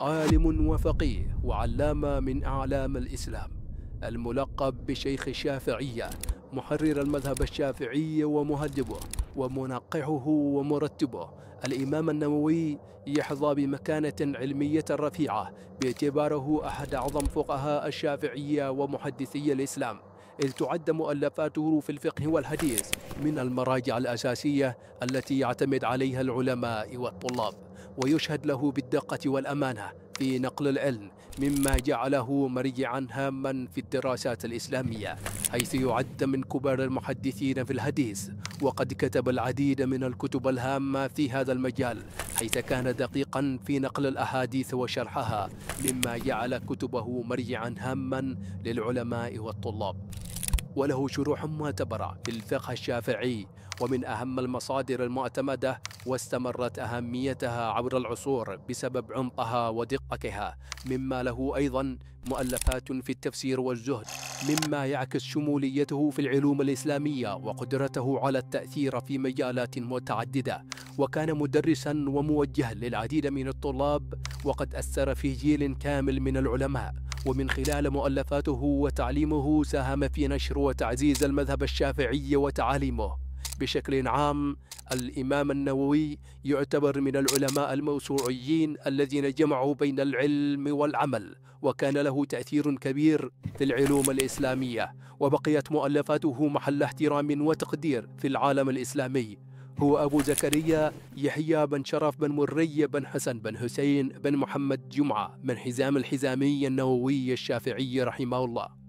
عالم وفقيه وعلامة من أعلام الإسلام الملقب بشيخ الشافعية محرر المذهب الشافعي ومهذبه ومنقحه ومرتبه الإمام النووي يحظى بمكانة علمية رفيعة باعتباره أحد أعظم فقهاء الشافعية ومحدثي الإسلام إذ تعد مؤلفاته في الفقه والحديث من المراجع الأساسية التي يعتمد عليها العلماء والطلاب ويشهد له بالدقة والأمانة في نقل العلم مما جعله مرجعا هاما في الدراسات الإسلامية حيث يعد من كبار المحدثين في الحديث وقد كتب العديد من الكتب الهامة في هذا المجال حيث كان دقيقا في نقل الأحاديث وشرحها مما جعل كتبه مرجعا هاما للعلماء والطلاب وله شروح معتبرة في الفقه الشافعي ومن أهم المصادر المعتمدة واستمرت أهميتها عبر العصور بسبب عمقها ودقتها مما له أيضا مؤلفات في التفسير والزهد مما يعكس شموليته في العلوم الإسلامية وقدرته على التأثير في مجالات متعددة وكان مدرسا وموجها للعديد من الطلاب وقد أثر في جيل كامل من العلماء ومن خلال مؤلفاته وتعليمه ساهم في نشر وتعزيز المذهب الشافعي وتعاليمه بشكل عام الإمام النووي يعتبر من العلماء الموسوعيين الذين جمعوا بين العلم والعمل وكان له تأثير كبير في العلوم الإسلامية وبقيت مؤلفاته محل احترام وتقدير في العالم الإسلامي هو أبو زكريا يحيى بن شرف بن مري بن حسن بن حسين بن محمد جمعة بن حزام الحزامي النووي الشافعي رحمه الله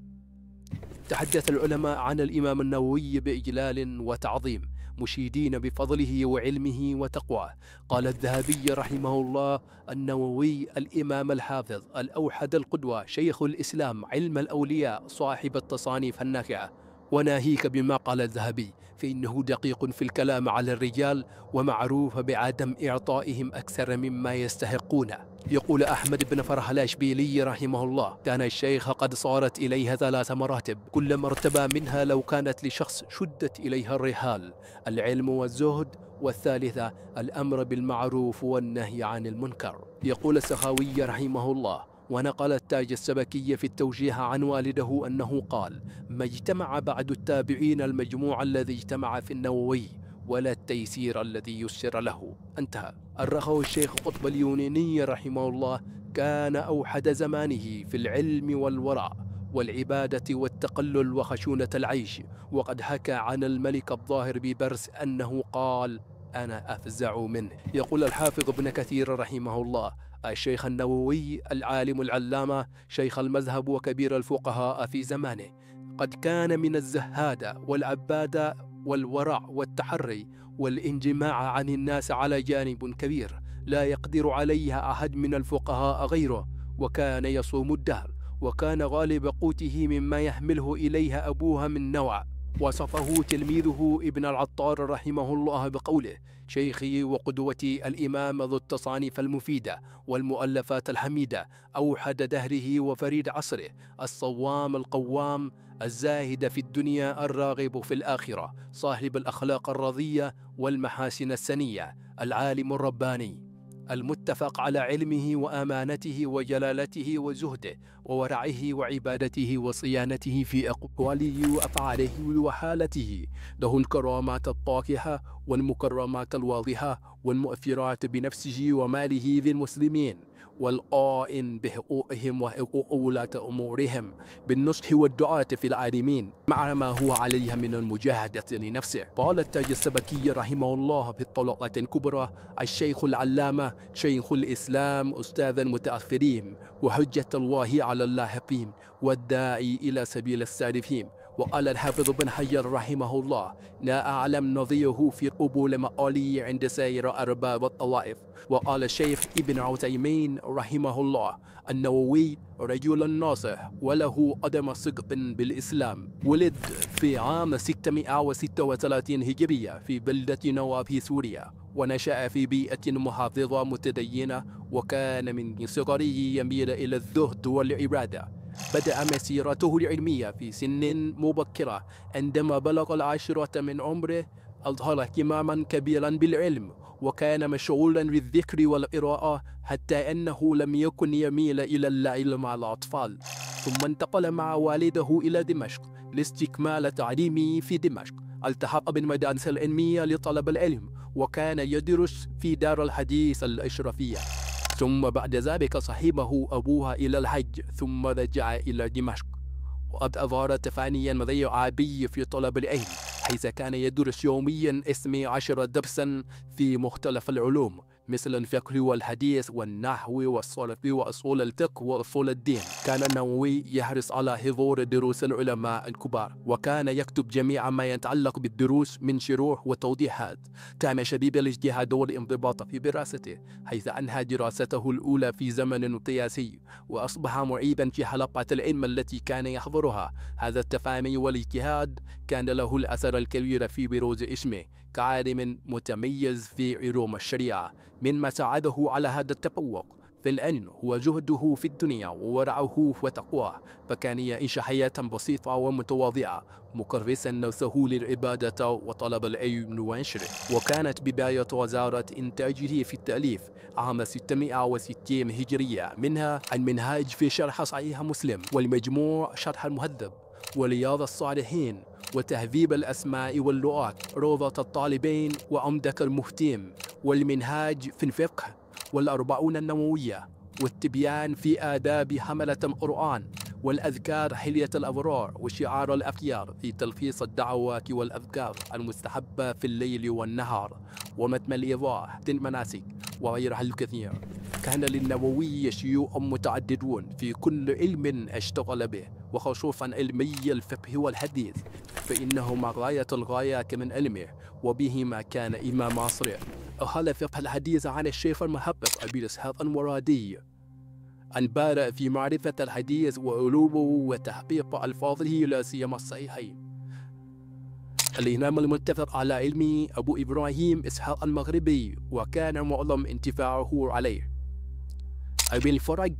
تحدث العلماء عن الإمام النووي بإجلال وتعظيم مشيدين بفضله وعلمه وتقواه قال الذهبي رحمه الله النووي الإمام الحافظ الأوحد القدوة شيخ الإسلام علم الأولياء صاحب التصانيف النافعة وناهيك بما قال الذهبي فإنه دقيق في الكلام على الرجال ومعروف بعدم إعطائهم أكثر مما يستحقونه يقول أحمد بن الأشبيلي رحمه الله كان الشيخ قد صارت إليها ثلاث مراتب كل مرتبة منها لو كانت لشخص شدت إليها الرحال العلم والزهد والثالثة الأمر بالمعروف والنهي عن المنكر يقول السخاوي رحمه الله ونقل التاج السبكي في التوجيه عن والده أنه قال ما اجتمع بعد التابعين المجموع الذي اجتمع في النووي ولا التيسير الذي يسر له انتهى أرخه الشيخ قطب اليوناني رحمه الله كان أوحد زمانه في العلم والورع والعبادة والتقلل وخشونة العيش وقد حكى عن الملك الظاهر ببرس أنه قال أنا أفزع منه يقول الحافظ ابن كثير رحمه الله الشيخ النووي العالم العلامة شيخ المذهب وكبير الفقهاء في زمانه قد كان من الزهادة والعبادة والورع والتحري والانجماع عن الناس على جانب كبير لا يقدر عليها أحد من الفقهاء غيره وكان يصوم الدهر وكان غالب قوته مما يحمله إليها أبوها من نوع وصفه تلميذه ابن العطار رحمه الله بقوله شيخي وقدوتي الإمام ذو التصانيف المفيدة والمؤلفات الحميدة أوحد دهره وفريد عصره الصوام القوام الزاهد في الدنيا الراغب في الآخرة صاحب الأخلاق الرضية والمحاسن السنية العالم الرباني المتفق على علمه وامانته وجلالته وزهده وورعه وعبادته وصيانته في اقواله وافعاله وحالته له الكرامات الطاقحه والمكرمات الواضحه والمؤثرات بنفسه وماله للمسلمين والقائم بحقوقهم وحقوق ولاة أمورهم بالنصح والدعاة في العالمين مع ما هو عليه من المجاهدة لنفسه قال التاج السبكي رحمه الله في الطلقة الكبرى الشيخ العلامة شيخ الإسلام أستاذ المتأخرين وحجة الله على اللاحقين والداعي إلى سبيل السالفين وقال الحافظ بن حجر رحمه الله لا أعلم نظيره في قبول مآلي عند سائر أرباب الطوائف وقال الشيخ ابن عثيمين رحمه الله النووي رجل ناصح وله قدم صدق بالإسلام ولد في عام 636 هجرية في بلدة نوى في سوريا ونشأ في بيئة محافظة متدينة وكان من صغره يميل إلى الزهد والعبادة بدأ مسيرته العلمية في سن مبكرة عندما بلغ العاشرة من عمره أظهر اهتماما كبيرا بالعلم وكان مشغولا بالذكر والقراءة حتى أنه لم يكن يميل إلى اللعب مع الأطفال ثم انتقل مع والده إلى دمشق لاستكمال تعليمه في دمشق التحق بالمدارس العلمية لطلب العلم وكان يدرس في دار الحديث الأشرفية ثم بعد ذلك صحبه أبوها إلى الحج ثم رجع إلى دمشق وقد أظهر تفانيا مضيع عربي في طلب العلم حيث كان يدرس يوميا عشر درسا في مختلف العلوم مثل الفقه والحديث والنحو والصرف وأصول الفقه وأصول الدين كان النووي يحرص على حضور دروس العلماء الكبار وكان يكتب جميع ما يتعلق بالدروس من شروح وتوضيحات كان شديد الاجتهاد والانضباط في دراسته حيث أنهى دراسته الأولى في زمن قياسي وأصبح معيبا في حلقة العلم التي كان يحضرها هذا التفاني والاجتهاد كان له الأثر الكبير في بروز اسمه كعالم متميز في علوم الشريعة مما ساعده على هذا التفوق فالآن هو جهده في الدنيا وورعه وتقواه فكان يعيش حياة بسيطة ومتواضعة مكرسا نفسه للعبادة وطلب العلم وانشره وكانت بداية وزارة إنتاجه في التأليف عام 660 هجرية منها المنهاج في شرح صحيح مسلم والمجموع شرح المهذب ورياض الصالحين وتهذيب الأسماء واللغات روضة الطالبين وعمدة المهتم والمنهاج في الفقه والأربعون النووية والتبيان في آداب حملة القرآن والأذكار حلية الأبرار وشعار الأخيار في تلخيص الدعوات والأذكار المستحبة في الليل والنهار ومتن الإيضاح المناسك وغيرها الكثير كان للنووي شيوع متعددون في كل علم اشتغل به وخصوصا علمي الفقه والحديث فإنهما غاية الغاية كمن علمه وبهما كان إمام عصره أهل فقه الحديث عن الشيخ المحقق أبي الإسحاق المرادي أن بار في معرفة الحديث وعلومه وتحقيق ألفاظه لا سيما الصحيحين الإمام المتفق على علمه أبو إبراهيم إسحاق المغربي وكان معظم انتفاعه عليه أبي الفرج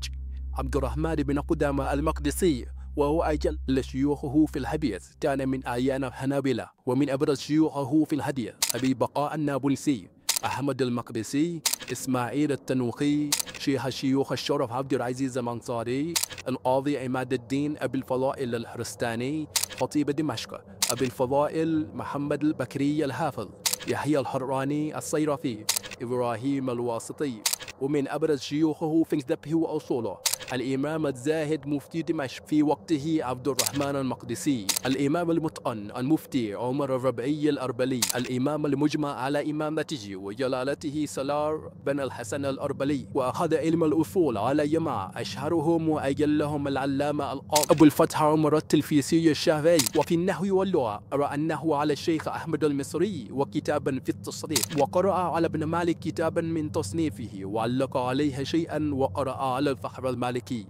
عبد الرحمن بن قدامة المقدسي وهو أجل شيوخه في الحديث كان من أعيان الحنابلة ومن أبرز شيوخه في الحديث أبي بقاء النابلسي أحمد المقبسي إسماعيل التنوخي شيخ الشيوخ الشرف عبد العزيز المنصاري القاضي عماد الدين أبي الفضائل الحرستاني خطيب دمشق أبي الفضائل محمد البكري الحافظ يحيى الحراني الصيرفي إبراهيم الواسطي ومن أبرز شيوخه في دبه وأصوله الإمام الزاهد مفتي دمشق في وقته عبد الرحمن المقدسي الإمام المطأن المفتي عمر الربعي الأربلي الإمام المجمع على إمامته وجلالته سلار بن الحسن الأربلي وأخذ علم الأصول على جماعة أشهرهم وأجلهم العلامة القاضي أبو الفتح عمر التلفيسي الشافعي وفي النحو واللغة أرى أنه على الشيخ أحمد المصري وكتابا في التصريف وقرأ على ابن مالك كتابا من تصنيفه وعلى علق عليها شيئا وقرأ على الفحر المالكي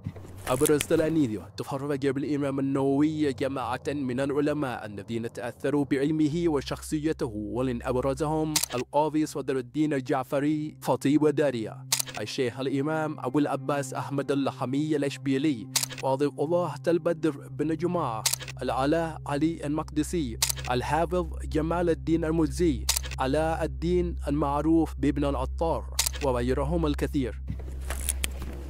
أبرز تلاميذه تفرج بالإمام النووي جماعة من العلماء الذين تأثروا بعلمه وشخصيته ولن أبرزهم القاضي صدر الدين الجعفري فطيب داريا الشيخ الإمام أبو العباس أحمد اللحمي الأشبيلي قاضي الله البدر بن جماعة العلاء علي المقدسي الحافظ جمال الدين المزي علاء الدين المعروف بابن العطار وغيرهم الكثير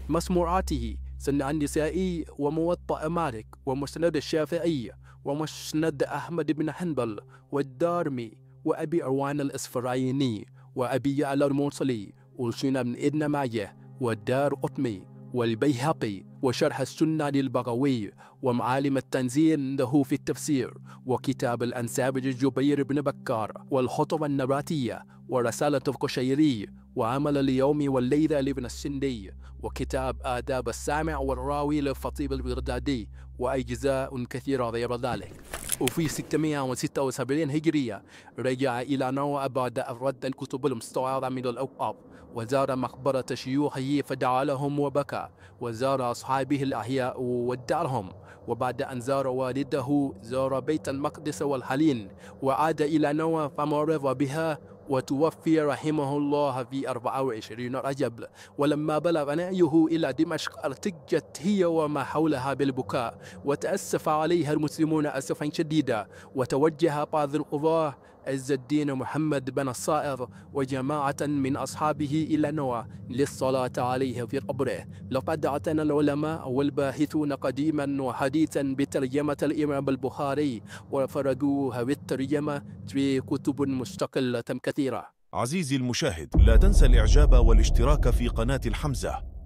مسموعاته سنة النسائي وموطأ مالك ومسند الشافعي ومسند أحمد بن حنبل والدارمي وأبي أروان الإسفرايني وأبي يعلى الموصلي والسنة بن إدن مايه والدار قطمي والبيهقي وشرح السنة للبغوي ومعالم التنزيل له في التفسير وكتاب الأنساب للجبير بن بكار والخطب النباتية ورسالة القشيري وعمل اليوم والليلة لابن السندي وكتاب آداب السامع والراوي للخطيب البغدادي وأجزاء كثيرة غير ذلك وفي 676 هجرية رجع إلى نوى بعد أن رد الكتب المستعارة من الأوقاف وزار مقبرة شيوخه فدعا لهم وبكى وزار أصحابه أصحابه الأحياء ودارهم وبعد أن زار والده زار بيت المقدس والحليل وعاد إلى نوى فمرض بها وتوفي رحمه الله في 24 رجب ولما بلغ نعيه إلى دمشق ارتجت هي وما حولها بالبكاء وتأسف عليها المسلمون أسفا شديدا وتوجه بعض القضاة عز الدين محمد بن الصائر وجماعة من أصحابه إلى نوى للصلاة عليه في قبره لقد اعتنى العلماء والباحثون قديما وحديثا بترجمة الإمام البخاري وفرجوها بالترجمة في كتب مستقلة كثيرة عزيزي المشاهد لا تنسى الإعجاب والاشتراك في قناة الحمزة